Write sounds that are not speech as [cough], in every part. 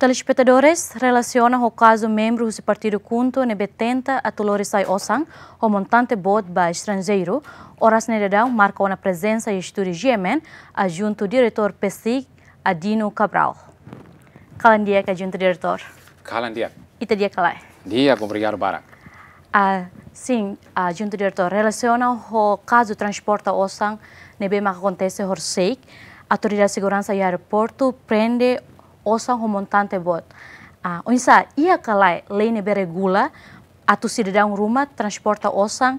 Telespectadores, relacionam o caso membros do Partido Kunto betenta a Tolorisai Osang, o montante bot ba estrangeiro, horas nedadão marcou na presença e estúdio Gemen, adjunto junto diretor PSIC, Adino Cabral. Calandia, que adjunto é diretor. Calandia. E te dia calai. Dia, obrigado, Bara. Ah, sim, adjunto diretor, relaciona o caso transporta Osang, nebema acontece Horseik, Autoridade de Segurança e Aeroporto prende osang homontante bot. Ah, unsa ia kalai gula atau si dedang rumah transporta osang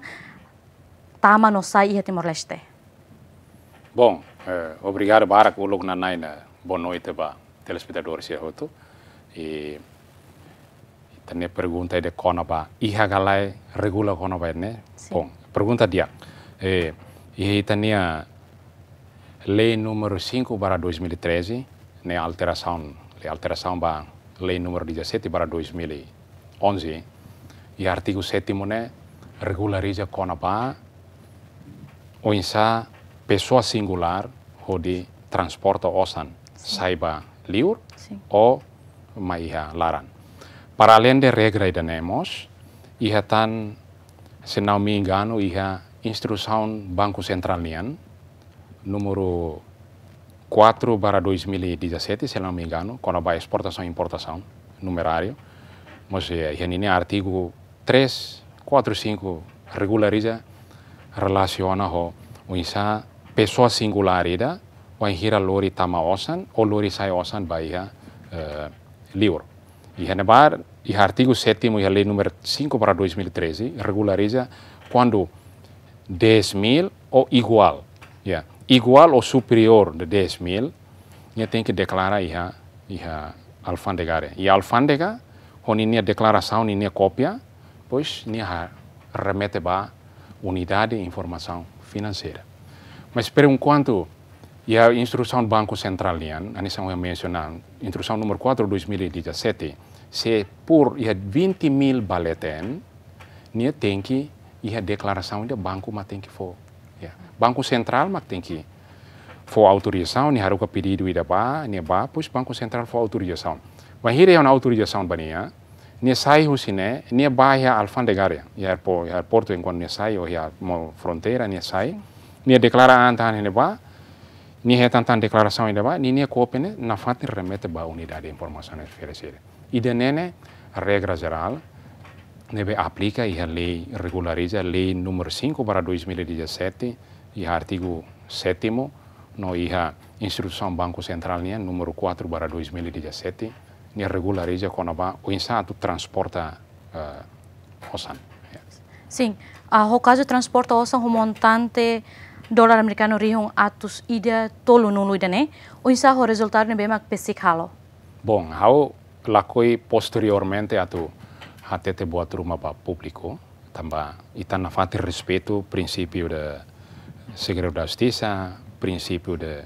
tama no sai iya Timor Leste. Bom, eh, obrigado Barak ulog na naina. Boa noite ba telespectadores e hoto. E tane pergunta de kona ba iha kalai regula kona ba ne. Sim. Bom, pergunta dia. Eh, e tania lei número 5 para 2013 ne alteração, le alteração ba lei número 17 para 2011 e artigo 7 ne regulariza kona ba o insa pessoa singular ho di transporto osan saiba liur o maiha laran. Para além de regra e danemos, iha tan se não me iha instrução Banco Central Nian, número 4 para 2017, se não me engano, quando vai exportação e importação, numerário. Mas é, artigo 3, 4, 5 regulariza, relaciona o unsa pessoa singular singularida, o enhira lori tama osan, ou lori sai osan baia uh, eh, liur. E renebar, e artigo 7 e a lei número 5 para 2013, regulariza quando 10 mil ou igual. Yeah igual ou superior de 10 mil, ia tem que declarar iha, iha alfândega. E a alfândega, onde nia declaração, nia cópia, pois nia remete para unidade de informação financeira. Mas por enquanto, e a instrução do Banco Central, a Nissan vai mencionar, instrução número 4 de 2017, se por 20 mil baleten, nia tem que e a declaração do banco mas tem que for. Yeah. Banco Central mas tem que for autorização, ni haru ka pedido ida ba, ni ba pus Banco Central for autorização. Ba hire yon autorização ba niya, ni sai hu sine, ni ba ya alfandegar ya, po ya porto en kon ni sai o ya mo fronteira ni sai, ni declara anta ni ba, ni he tantan declaração ida ba, ni ni kopene na fatin remete ba unidade de informação oferecida. Ida nene, regra geral, nebe aplica e a lei regulariza a lei número 5 para 2017 e artigo 7 noi istituzioni Banco central nia número 4 para 2017 nia regulariza kona ba o insato transporta uh, osan. Yes. Sim, a uh, hokazu transporta osan o montante dólar americano rihong atus ida tolu nulu idane o insa ho resultado ne bemak pesik halo. Bom, hau lakoi posteriormente atu hatete buat rumah publiko tamba tambah na fatir respeito princípio da segredo da justiça princípio de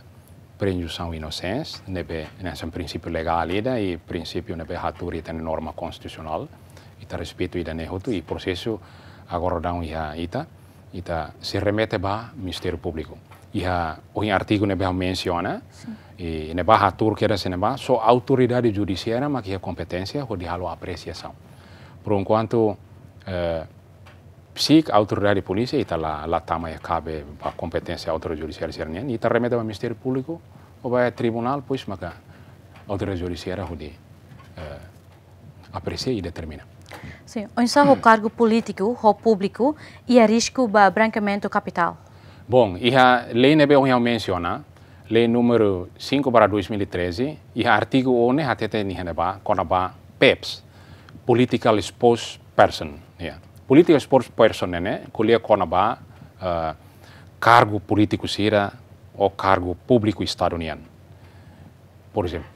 presunção de inocência, nebe um né, princípio legal ida né, e princípio nebe né, haturi tem norma constitucional e tá respeito a isso e processo agora dá um ia ita ita se remete ba Ministério Público. Ia o artigo nebe menciona Sim. e nebe hatur que era só autoridade judiciária mas que a é competência ou de apreciação. Por enquanto eh, Psic, autoridade de polícia, está lá, lá também cabe eh, a competência autoridade judiciária serniana, e está remete ao Ministério Público, ou vai ao tribunal, pois, mas a autoridade judiciária rude uh, aprecia e determina. Sim, onde [clears throat] está o cargo político, o público, e a risco de branqueamento capital? Bom, e a lei que onde eu menciona, lei número 5 para 2013, e o artigo 1 até tem nihana ba, kona ba PEPS, Political Exposed Person, yeah political spokesperson nene kulia kona ba uh, cargo político sira ou cargo público estaduniano. Por exemplo,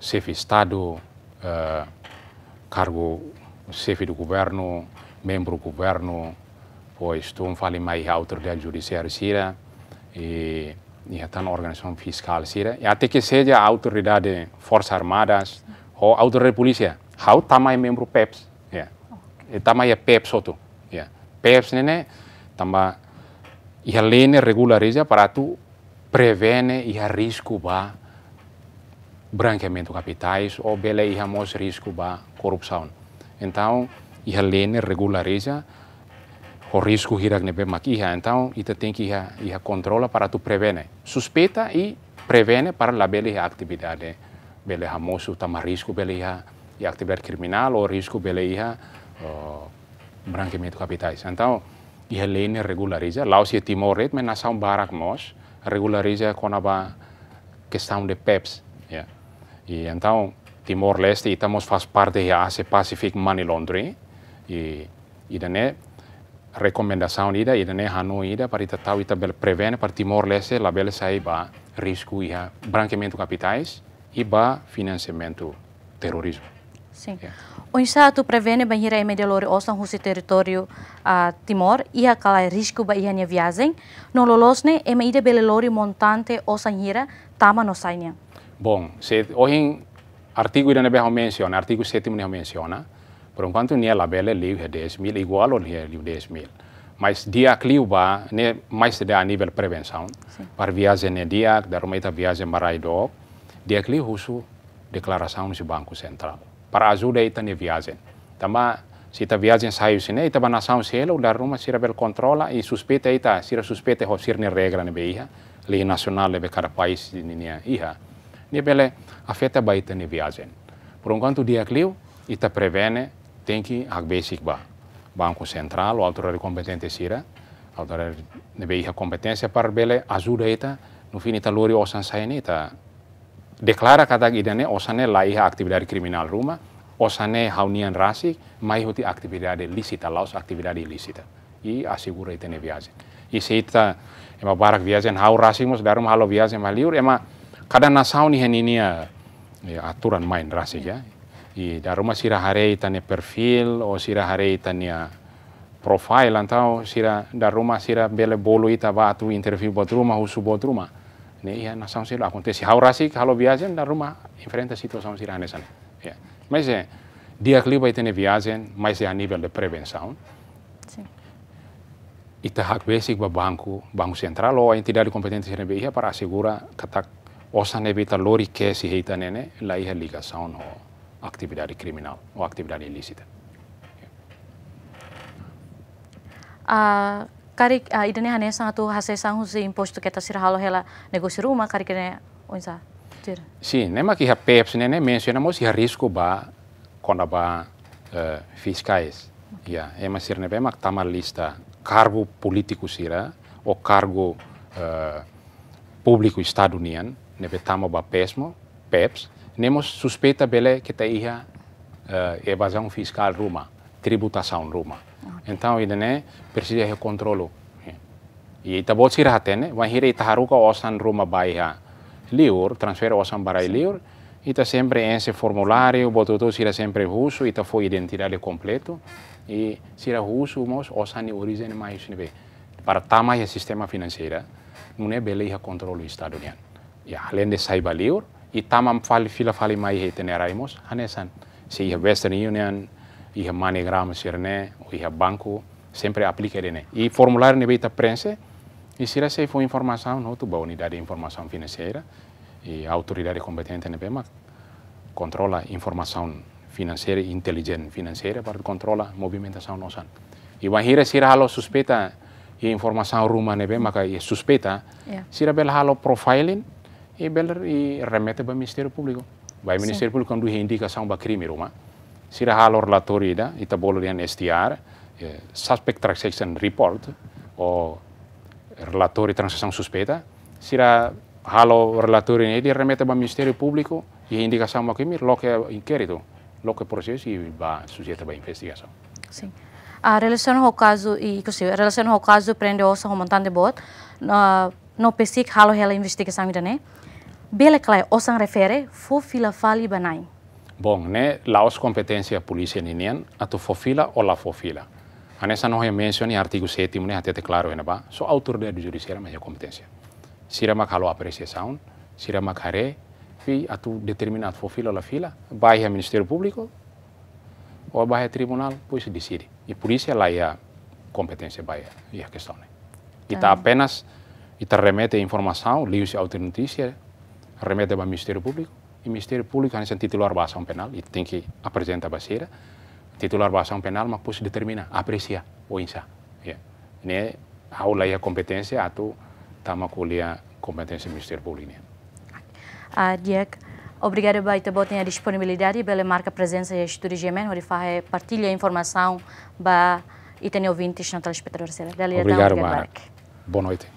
chefe de Estado, uh, cargo chefe do governo, membro do governo, pois tu fala mais autoridade judiciária sira e e até na organização fiscal sira e até que seja a autoridade forças armadas ou autoridade polícia, há também membro PEPs. tama ya PEP soto. Ya. PEP nene tama ya lene regulariza para tu prevene ya risco ba branqueamento capitais o bele ia mos risco ba corrupção. Então, ia lene regulariza o risco hirak nebe maquia. Então, ita tem que ia, ia controla para tu prevene. Suspeita e prevene para la bele ia atividade. bele ia mosu tama risco bele ia, ia atividade criminal o risco bele ia branqueamento de capitais. Então, a lei regulariza. Lá se Timor Leste, mas nação barak regulariza com a questão de PEPs. Yeah. E então Timor Leste estamos faz parte da AC Pacific Money Laundering e e daí recomendação ida e daí não ida para ita tau ita bel prevene para Timor Leste la bel sai risco de branqueamento capitais e ba financiamento terrorismo. Sim. Yeah. Unsa tu prevene banhira e media lori osang husi território uh, timor ia kala risco ba ia nia viagem no lolosne e meida bele lori montante osang hira tama no sainia. Bom, se hoje artigo ida nebe menciona, artigo 7 ne menciona, por enquanto nia labele liu é 10 mil igual ou nia liu 10 mil. Mas dia cliuba ne mais a nível prevenção. Para viagem ne dia, da rometa viagem marai dia cliu husu declaração no Banco Central para ajuda ita ne viagem. Tama sita viagem saiu sine ita banação selo da Roma sira bel controla e suspeita ita sira suspeita ho sirne regra ne beija lei nacional de cada país ne ne iha. Ne bele afeta baita ne viagem. Por enquanto dia clio ita prevene tem que basic ba. Banco Central, o autoridade competente sira, autoridade ne beija competência para bele ajuda ita no fim ita lori osan sainita Deklara kata idane osane laiha dari kriminal rumah osane haunian rasi, mai huti actividade lisita, laos dari lisita. I asigura itene viagem. E se ita, ema barak viagem hau mus darum halo viagem liur ema kada nasau ni heninia ya, ya, aturan main rasi ya. I daruma sira itu itane perfil, o sira hare itane ya, profile, antau sira daruma sira bele bolu ita batu interview buat rumah, husu buat rumah ne ihan samsilo acontece haurasi kalau viajen da ruma diferentes situações iranesan yeah. mas se eh, dia kliba liba itene viajen mas se eh, a nivel de prevenção sim ita hak basic ba banku banco central ou a entidade competente de iya para asigura katak osa nebita lori si heita nene eh, la iha saun o atividade kriminal o atividade ilícita yeah. uh kari uh, idane hane sa tu hase sa husi imposto keta sir halo hela negosi rumah kari kene unsa tir si ne ma ki hape ps ne ne mensiona mo si risko ba kona ba eh, fiskais ya e ma sir ne ba mak tama lista kargo politiku sira o kargo uh, eh, publiku dunian ne be tamo ba pesmo peps ne mo suspeta bele keta iha uh, eh, evasão fiscal rumah. tributação ruma en tan wi dene persija he kontrolo ye ita e bot sira hatene ir hire ita haruka osan Roma bai ha liur transfer osan barai liur ita e sempre en em ese formulario bototo sira sempre huso ita e foi identidade completo e sira huso mos osan origine mais nibe para tama ye sistema financeira mune bele ha kontrolo estado ya além de saiba liur e tamam fali fila fali mai he tenerai mos hanesan se western em union iha manigramma serne iha banco sempre aplica dene né? e formulário ne beta prensa e será se for informação não tu unidade de informação financeira e a autoridade competente ne né, bema controla informação financeira inteligente financeira para a movimentação nossa e vai hira sira halo suspeita e informação ruma ne né, bema ka é suspeita yeah. É. sira halo profiling e bel e remete para o Ministério Público vai Ministério Público quando indicação para crime ruma Sira halo relatori da, ita bolo dian STR, eh, suspect transaction report, o relatori transação suspeita, sira halo relatori ne, di remete ba Ministério Público e indicação aqui, mir, lo que é inquérito, lo é processo e ba sujeita ba investigação. Sim. A ah, relação ao caso, e inclusive, a relação ao caso prende osso ao montante de bot, uh, no PSIC halo hela é investigação ainda, né? Bele claro, osso refere, fofila fali banai. Bon, ne laos kompetensia polisi inian, atu fofila la fofila. Anessa no yang mention ni artikel 7 ni hati klaro ena ba. So autor da judicial ma kompetensia. Sira mak halo apresiasaun, sira mak hare fi atu determinat fofila la fila, baia Ministério publiko, o baia tribunal, puisi decide. E polícia lá é kompetensia baia e a questão. apenas ita remete informação, liu-se a remete ba o publiko, o Ministério Público, antes de titular da ação penal, e tem que apresentar a baseira, O titular da ação penal, mas pode determinar, apreciar ou insa. Yeah. Né? Aula e a competência, a tu, tamo a competência do Ministério Público. Né? Ah, Diego, obrigado baita botem a disponibilidade pela marca presença e estudo de Yemen, onde faz eh, partilha informação ba e tem ouvintes na telespectadora. Então, obrigado, Marco. Boa noite.